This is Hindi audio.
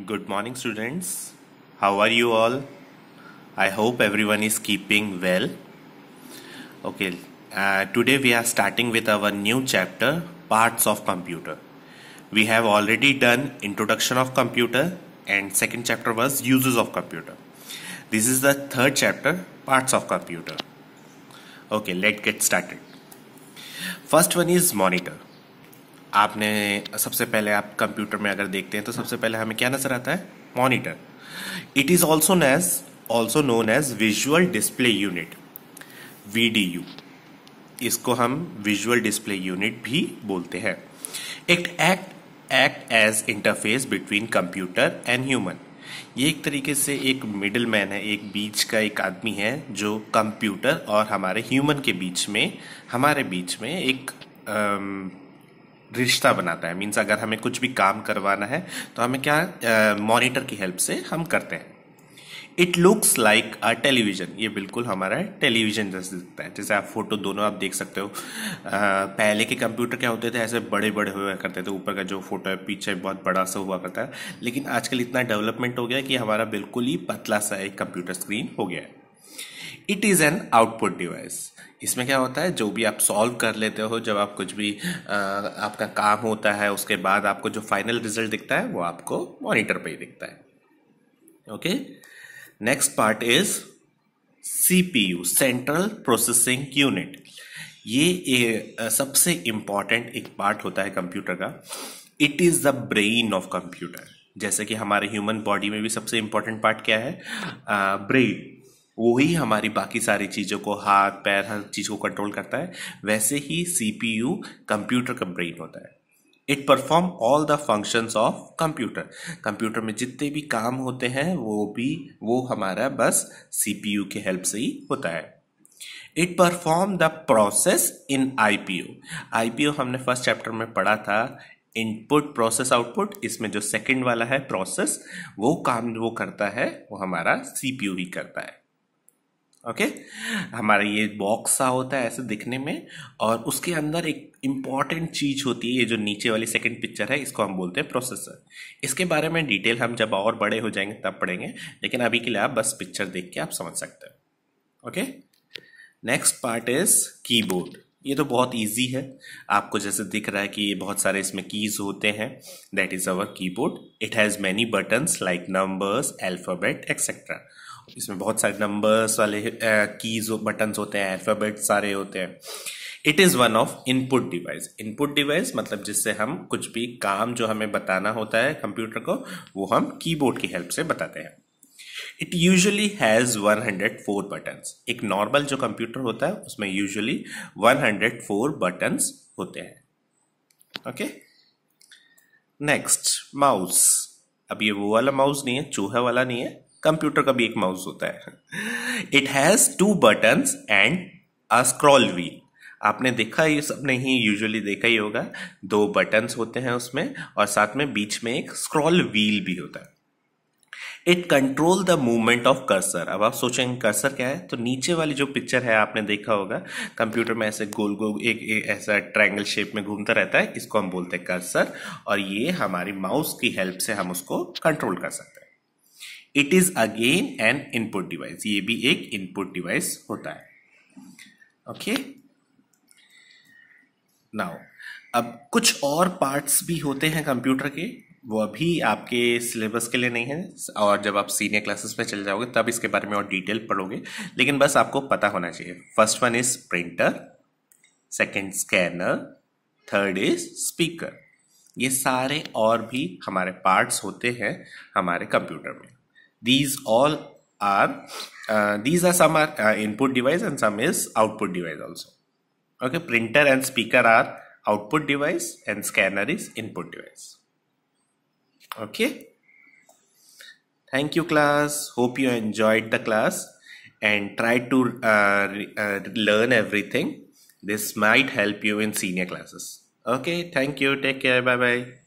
Good morning, students. How are you all? I hope everyone is keeping well. Okay, uh, today we are starting with our new chapter Parts of Computer. We have already done Introduction of Computer and second chapter was Uses of Computer. This is the third chapter Parts of Computer. Okay, let's get started. First one is Monitor. आपने सबसे पहले आप कंप्यूटर में अगर देखते हैं तो सबसे पहले हमें क्या नज़र आता है मॉनिटर इट इज़ ऑल्सो नेज also known as visual display unit we इसको हम विजुअल डिस्प्ले यूनिट भी बोलते हैं it act act as interface between computer and human ये एक तरीके से एक मिडिल मैन है एक बीच का एक आदमी है जो कंप्यूटर और हमारे ह्यूमन के बीच में हमारे बीच में एक रिश्ता बनाता है मीन्स अगर हमें कुछ भी काम करवाना है तो हमें क्या मॉनिटर uh, की हेल्प से हम करते हैं it looks like a television ये बिल्कुल हमारा टेलीविजन जैसे दिखता है जैसे आप फोटो दोनों आप देख सकते हो आ, पहले के कंप्यूटर क्या होते थे ऐसे बड़े बड़े हुआ करते थे ऊपर का जो फोटो है पीछे बहुत बड़ा सा हुआ करता है लेकिन आजकल इतना डेवलपमेंट हो गया कि हमारा बिल्कुल ही पतला सा एक कंप्यूटर स्क्रीन हो गया है it is an output device इसमें क्या होता है जो भी आप सॉल्व कर लेते हो जब आप कुछ भी आ, आपका काम होता है उसके बाद आपको जो फाइनल रिजल्ट दिखता है वो आपको मॉनिटर पे ही दिखता है okay next part is CPU central processing unit ये ए, सबसे इंपॉर्टेंट एक पार्ट होता है कंप्यूटर का it is the brain of computer जैसे कि हमारे ह्यूमन बॉडी में भी सबसे इंपॉर्टेंट पार्ट क्या है ब्रेन वो ही हमारी बाकी सारी चीज़ों को हाथ पैर हर चीज़ को कंट्रोल करता है वैसे ही सी पी यू कंप्यूटर का ब्रेन होता है it perform all the functions of computer computer में जितने भी काम होते हैं वो भी वो हमारा बस सी पी यू के हेल्प से ही होता है it perform the process in I P O I P O हमने फर्स्ट चैप्टर में पढ़ा था इनपुट प्रोसेस आउटपुट इसमें जो सेकेंड वाला है प्रोसेस वो काम वो करता है वो हमारा सी पी यू ही करता है ओके हमारा ये बॉक्स सा होता है ऐसे दिखने में और उसके अंदर एक इम्पॉर्टेंट चीज़ होती है ये जो नीचे वाली सेकंड पिक्चर है इसको हम बोलते हैं प्रोसेसर इसके बारे में डिटेल हम जब और बड़े हो जाएंगे तब पढ़ेंगे लेकिन अभी के लिए आप बस पिक्चर देख के आप समझ सकते हैं okay next part is keyboard ये तो बहुत ईजी है आपको जैसे दिख रहा है कि ये बहुत सारे इसमें कीज होते हैं that is our keyboard it has many buttons like numbers alphabet etcetera इसमें बहुत सारे नंबर्स वाले कीज बटन्स होते हैं अल्फ़ाबेट सारे होते हैं it is one of input device input device मतलब जिससे हम कुछ भी काम जो हमें बताना होता है कंप्यूटर को वो हम कीबोर्ड की हेल्प से बताते हैं इट यूजली हैज़ 104 बटन्स एक नॉर्मल जो कंप्यूटर होता है उसमें यूजली 104 बटन्स होते हैं ओके नेक्स्ट माउस अब ये वो वाला माउस नहीं है चूहे वाला नहीं है कंप्यूटर का भी एक माउस होता है it has two buttons and a scroll wheel आपने देखा ये सब ही यूजुअली देखा ही होगा दो बटन्स होते हैं उसमें और साथ में बीच में एक स्क्रॉल व्हील भी होता है it control the movement of cursor अब आप सोचेंगे कर्सर क्या है तो नीचे वाली जो पिक्चर है आपने देखा होगा कंप्यूटर में ऐसे गोल गोल एक, एक ऐसा ट्रायंगल शेप में घूमता रहता है इसको हम बोलते हैं कर्सर और ये हमारी माउस की हेल्प से हम उसको कंट्रोल कर सकते हैं it is again an input device ये भी एक इनपुट डिवाइस होता है ओके नाउ अब कुछ और पार्ट्स भी होते हैं कंप्यूटर के वो अभी आपके सिलेबस के लिए नहीं है और जब आप सीनियर क्लासेस में चले जाओगे तब इसके बारे में और डिटेल पढ़ोगे लेकिन बस आपको पता होना चाहिए first one is printer second scanner third is speaker ये सारे और भी हमारे पार्ट्स होते हैं हमारे कंप्यूटर में these all are uh, these are some are uh, input device and some is output device also okay printer and speaker are output device and scanner is input device okay thank you class hope you enjoyed the class and try to uh, uh learn everything this might help you in senior classes okay thank you take care bye bye